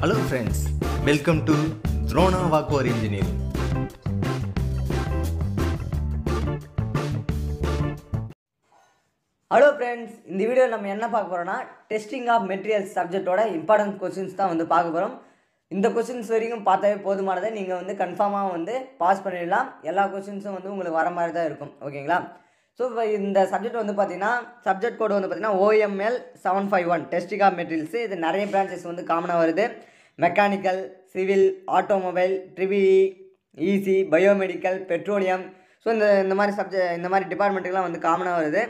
hello friends welcome to த்ரோனா வாக்கோர் engineering hello friends இந்த வீடியோவில் நம்ம என்ன பார்க்க போகிறோம்னா டெஸ்டிங் ஆஃப் மெட்டீரியல்ஸ் சப்ஜெக்டோட இம்பார்ட்டன்ட் கொஸ்டின்ஸ் தான் வந்து பார்க்க போகிறோம் இந்த கொஸ்டின்ஸ் வரைக்கும் பார்த்தாவே போதுமானதை நீங்கள் வந்து கன்ஃபார்மாக வந்து பாஸ் பண்ணிடலாம் எல்லா கொஸ்டின்ஸும் வந்து உங்களுக்கு வர மாதிரி தான் இருக்கும் ஓகேங்களா ஸோ இப்போ இந்த சப்ஜெக்ட் வந்து பார்த்தீங்கன்னா சப்ஜெக்ட் கோடு வந்து பார்த்தீங்கன்னா ஓஎம்எல் செவன் ஃபைவ் ஒன் டெஸ்டிகா மெட்டீரியல்ஸ் இது நிறைய பிரான்ச்சஸ் வந்து காமனாக வருது mechanical civil automobile triple E EC biomedical petroleum so இந்த இந்த மாதிரி சப்ஜெக்ட் இந்த மாதிரி டிபார்ட்மெண்ட்டுக்கெலாம் வந்து காமனாக வருது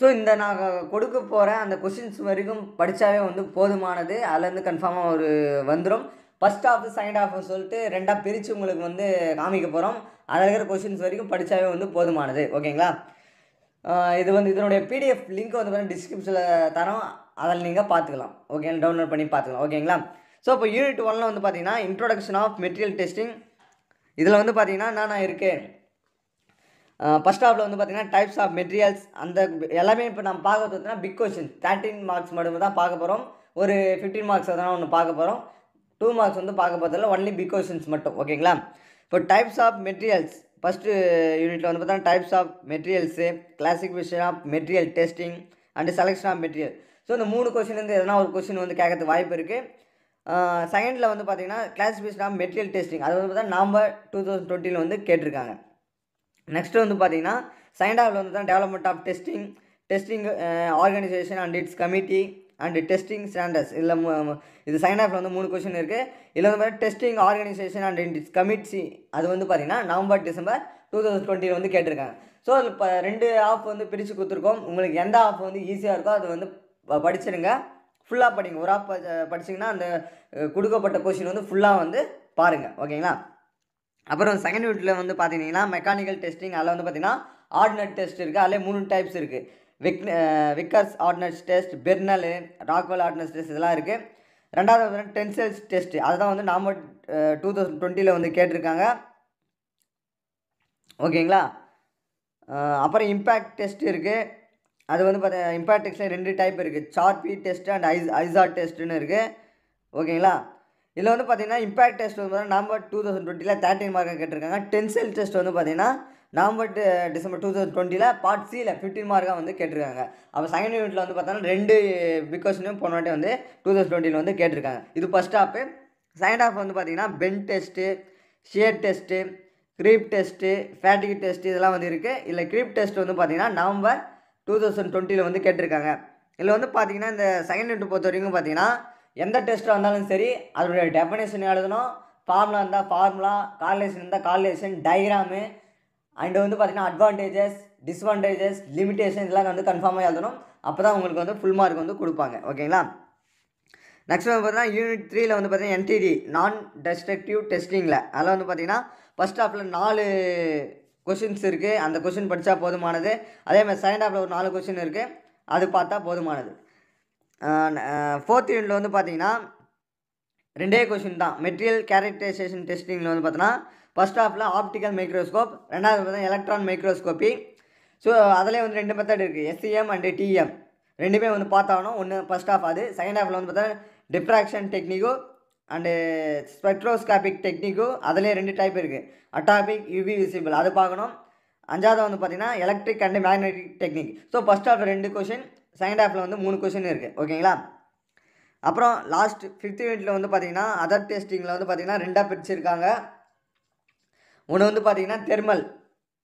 ஸோ இந்த நான் கொடுக்க போகிற அந்த கொஷின்ஸ் வரைக்கும் படித்தாவே வந்து போதுமானது அதுலேருந்து கன்ஃபார்மாக ஒரு வந்துடும் ஃபஸ்ட் ஆஃப் செகண்ட் ஆஃப் சொல்லிட்டு ரெண்டாக பிரித்து உங்களுக்கு வந்து காமிக்க போகிறோம் அதில் இருக்கிற கொஷின்ஸ் வரைக்கும் படித்தாவே வந்து போதுமானது ஓகேங்களா இது வந்து இதனுடைய பிடிஎஃப் லிங்க் வந்து பார்த்தீங்கன்னா டிஸ்கிரிப்ஷனில் தரோம் அதில் நீங்கள் பார்த்துக்கலாம் ஓகே டவுன்லோட் பண்ணி பார்த்துக்கலாம் ஓகேங்களா ஸோ இப்போ யூனிட் ஒன்ல வந்து பார்த்தீங்கன்னா இன்ட்ரோடக்ஷன் ஆஃப் மெட்டீரியல் டெஸ்டிங் இதில் வந்து பார்த்தீங்கன்னா என்னென்ன இருக்குது ஃபஸ்ட் ஆஃபில் வந்து பார்த்தீங்கன்னா டைப்ஸ் ஆஃப் மெட்டீரியல்ஸ் அந்த எல்லாமே இப்போ நம்ம பார்க்கறது பார்த்தீங்கன்னா பிக் கொஷின் தேர்ட்டின் மார்க்ஸ் மட்டும் தான் பார்க்க போகிறோம் ஒரு ஃபிஃப்டீன் மார்க்ஸ் அதனால் ஒன்று பார்க்க போகிறோம் டூ மார்க்ஸ் வந்து பார்க்க பார்த்ததில்ல ஒன்லி பிக் கொஷின்ஸ் மட்டும் ஓகேங்களா இப்போ டைப்ஸ் ஆஃப் மெட்டீரியல்ஸ் ஃபஸ்ட்டு யூனிட்டில் வந்து பார்த்தா types of materials classification of material testing and selection of material so இந்த மூணு கொஷின்லேருந்து எதனா ஒரு கொஷின் வந்து கேட்கறதுக்கு வாய்ப்பு இருக்குது செகண்டில் வந்து பார்த்தீங்கன்னா கிளாஸிஃபிகேஷன் ஆஃப் மெட்டீரியல் டெஸ்டிங் அது வந்து பார்த்தா நவம்பர் டூ தௌசண்ட் டுவெண்ட்டியில் வந்து கேட்டிருக்காங்க நெக்ஸ்ட்டு வந்து செகண்ட் சைண்டாவில் வந்து தான் development of testing testing organisation and its committee and testing standards இல்லை இது சைன் ஆஃப்ல வந்து மூணு கொஷின் இருக்குது இதில் வந்து பார்த்தீங்கன்னா testing organisation and its committee அது வந்து பார்த்தீங்கன்னா நவம்பர் டிசம்பர் டூ தௌசண்ட் டுவெண்ட்டியில் வந்து கேட்டிருக்காங்க ஸோ அதில் இப்போ ரெண்டு ஆஃப் வந்து பிரித்து கொடுத்துருக்கோம் உங்களுக்கு எந்த ஆஃப் வந்து ஈஸியாக இருக்கோ அது வந்து படிச்சிருங்க ஃபுல்லாக படிங்க ஒரு ஆஃப் படிச்சிங்கன்னா அந்த கொடுக்கப்பட்ட கொஷின் வந்து ஃபுல்லாக வந்து பாருங்கள் ஓகேங்களா அப்புறம் செகண்ட் யூனிட்டில் வந்து பார்த்தீங்கன்னா மெக்கானிக்கல் டெஸ்டிங் அதில் வந்து பார்த்தீங்கன்னா ஆர்டினரி டெஸ்ட் இருக்குது அதில் மூணு டைப்ஸ் இருக்குது Vick Vickers hardness test Brinell Rockwell hardness test இதெல்லாம் இருக்குது ரெண்டாவது பார்த்தீங்கன்னா டென்சல்ஸ் டெஸ்ட்டு அதுதான் வந்து நாம டூ தௌசண்ட் டுவெண்ட்டியில் வந்து கேட்டிருக்காங்க ஓகேங்களா அப்புறம் இம்பேக்ட் டெஸ்ட் இருக்குது அது வந்து பார்த்தா இம்பேக்ட் டெஸ்ட்டில் ரெண்டு டைப் இருக்குது சார்பி டெஸ்ட் அண்ட் ஐஸ் ஐசார் டெஸ்ட்டுன்னு இருக்குது ஓகேங்களா இதில் வந்து பார்த்தீங்கன்னா இம்பேக்ட் டெஸ்ட் வந்து பார்த்தீங்கன்னா நம்பர் டூ தௌசண்ட் டுவெண்ட்டியில் தேர்ட்டின் மார்க்காக கேட்டிருக்காங்க டென்சல் டெஸ்ட் வந்து பார்த்தீங்கன்னா நவம்பர் டிசம்பர் டூ தௌசண்ட் டுவெண்ட்டியில் பார்ட் சியில் ஃபிஃப்டின் மார்க்காக வந்து கேட்டிருக்காங்க அப்போ செகண்ட் யூனிட்டில் வந்து பார்த்தோன்னா ரெண்டு கொஸ்டினும் போன வாட்டி வந்து டூ தௌசண்ட் டுவெண்ட்டியில் வந்து கேட்டிருக்காங்க இது ஃபஸ்ட் ஹாஃபு செகண்ட் ஹாஃப் வந்து பார்த்திங்கன்னா bend test shear test creep test fatigue test இதெல்லாம் வந்து இருக்குது இல்லை க்ரீப் டெஸ்ட் வந்து பார்த்திங்கன்னா நவம்பர் டூ தௌசண்ட் டுவெண்ட்டியில் வந்து கேட்டிருக்காங்க இதில் வந்து பார்த்திங்கன்னா இந்த செகண்ட் யூனிட் பொறுத்த வரைக்கும் பார்த்திங்கன்னா எந்த டெஸ்ட்டாக இருந்தாலும் சரி அதனுடைய டெஃபனேஷன் எழுதணும் ஃபார்முலா இருந்தால் ஃபார்முலா கால்குலேஷன் இருந்தால் கால்குலேஷன் டயக்ராமு அண்டு வந்து பார்த்திங்கன்னா அட்வான்டேஜஸ் டிஸ்வான்டேஜஸ் லிமிடேஷன் இதெல்லாம் வந்து கன்ஃபார்மாக எழுதணும் அப்போ தான் உங்களுக்கு வந்து ஃபுல் மார்க் வந்து கொடுப்பாங்க ஓகேங்களா நெக்ஸ்ட் வந்து பார்த்தீங்கன்னா யூனிட் த்ரீயில் வந்து பார்த்தீங்கன்னா என்டிடி நான் டெஸ்ட்ரக்டிவ் டெஸ்டிங்கில் அதில் வந்து பார்த்தீங்கன்னா ஃபஸ்ட் ஹாஃபில் நாலு கொஷின்ஸ் இருக்குது அந்த கொஷின் படித்தா போதுமானது அதேமாதிரி செகண்ட் ஹாஃபில் ஒரு நாலு கொஷின் இருக்குது அது பார்த்தா போதுமானது ஃபோர்த் யூனிட்டில் வந்து பார்த்தீங்கன்னா ரெண்டே கொஷின் தான் மெட்டீரியல் கேரக்டரைசேஷன் டெஸ்டிங்கில் வந்து பார்த்தீங்கன்னா ஃபஸ்ட் ஆஃப்ல ஆப்டிக்கல் மைக்ரோஸ்கோப் ரெண்டாவது பார்த்தா எலக்ட்ரான் மைக்ரோஸ்கோப்பி ஸோ அதிலே வந்து ரெண்டு மெத்தட் இருக்குது எஸ்சிஎம் அண்டு டிஎம் ரெண்டுமே வந்து பார்த்தாகணும் ஒன்று ஃபஸ்ட் ஆஃப் அது செகண்ட் ஆஃபில் வந்து பார்த்தா டிப்ராக்ஷன் டெக்னிக்கோ அண்டு ஸ்பெக்ட்ரோஸ்காபிக் டெக்னிக்கோ அதிலே ரெண்டு டைப் இருக்குது அட்டாபிக் யூவி விசிபிள் அது பார்க்கணும் அஞ்சாவது வந்து பார்த்தீங்கன்னா electric and magnetic technique so first half ரெண்டு கொஷின் செகண்ட் ஆஃபில் வந்து மூணு கொஷின் இருக்குது ஓகேங்களா அப்புறம் லாஸ்ட் ஃபிஃப்த் யூனிட்டில் வந்து பார்த்திங்கன்னா அதர் டெஸ்டிங்கில் வந்து பார்த்திங்கன்னா ரெண்டாக பிரிச்சிருக்காங்க ஒன்று வந்து பார்த்திங்கன்னா தெர்மல்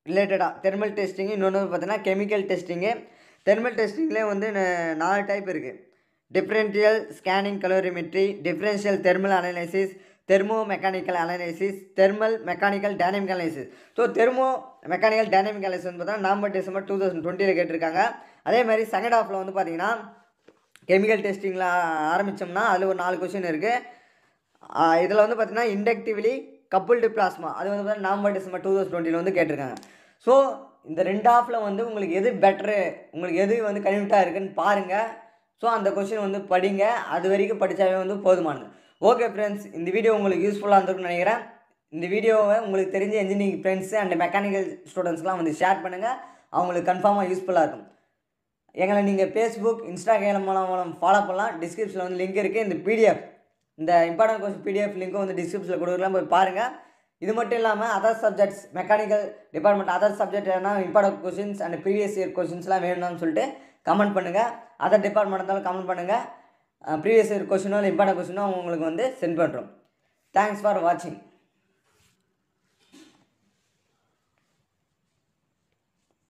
ரிலேட்டடாக தெர்மல் டெஸ்டிங் இன்னொன்று வந்து பார்த்திங்கன்னா கெமிக்கல் டெஸ்டிங்கு தெர்மல் டெஸ்டிங்லேயே வந்து நாலு டைப் இருக்குது differential scanning calorimetry differential thermal analysis thermo mechanical analysis thermal mechanical dynamic analysis so thermo mechanical dynamic analysis பார்த்தீங்கன்னா நவம்பர் டிசம்பர் டூ தௌசண்ட் டுவெண்ட்டியில் கேட்டிருக்காங்க அதே மாதிரி செகண்ட் ஹாஃபில் வந்து பார்த்திங்கன்னா கெமிக்கல் டெஸ்டிங்கில் ஆரம்பித்தோம்னா அதில் ஒரு நாலு கொஷின் இருக்குது இதில் வந்து பார்த்திங்கன்னா இண்டக்டிவ்லி கப்புல்டு பிளாஸ்மா அது வந்து பார்த்தீங்கன்னா நவம்பர் டிசம்பர் டூ தௌசண்ட் டுவெண்ட்டியில் வந்து கேட்டிருக்காங்க ஸோ இந்த ரெண்டு ஆஃபில் வந்து உங்களுக்கு எது பெட்ரு உங்களுக்கு எது வந்து கன்வீனியாக இருக்குதுன்னு பாருங்கள் ஸோ அந்த கொஷின் வந்து படிங்க அது வரைக்கும் படித்தாவே வந்து போதுமானது ஓகே ஃப்ரெண்ட்ஸ் இந்த வீடியோ உங்களுக்கு யூஸ்ஃபுல்லாக இருந்திருக்கும்னு நினைக்கிறேன் இந்த வீடியோவை உங்களுக்கு தெரிஞ்ச இன்ஜினியரிங் ஃப்ரெண்ட்ஸு அண்ட் மெக்கானிக்கல் ஸ்டூடெண்ட்ஸ்லாம் வந்து ஷேர் பண்ணுங்கள் அவங்களுக்கு கன்ஃபார்மாக யூஸ்ஃபுல்லாக இருக்கும் எங்களை நீங்கள் ஃபேஸ்புக் இன்ஸ்டாகிராம் மூலம் மூலம் ஃபாலோ பண்ணலாம் டிஸ்கிரிப்ஷனில் வந்து லிங்க் இருக்குது இந்த பிடிஎஃப் இந்த இம்பார்ட்டன்ட் கொஸ்டின் பிடிஎஃப் லிங்க்கும் வந்து டிஸ்கிரிப்ஷனில் கொடுக்கலாம் போய் பாருங்கள் இது மட்டும் இல்லாமல் other subjects mechanical department other subject என்ன important questions and previous year கொஸ்டின்ஸ்லாம் வேணும்னு சொல்லிட்டு கமெண்ட் பண்ணுங்கள் அதர் டிபார்ட்மெண்ட் இருந்தாலும் கமெண்ட் பண்ணுங்கள் ப்ரீவியஸ் இயர் கொஸ்டினோ இல்லை இம்பார்ட்டன்ட் கொஸ்டினோ உங்களுக்கு வந்து சென்ட் பண்ணுறோம் தேங்க்ஸ் ஃபார் வாட்சிங்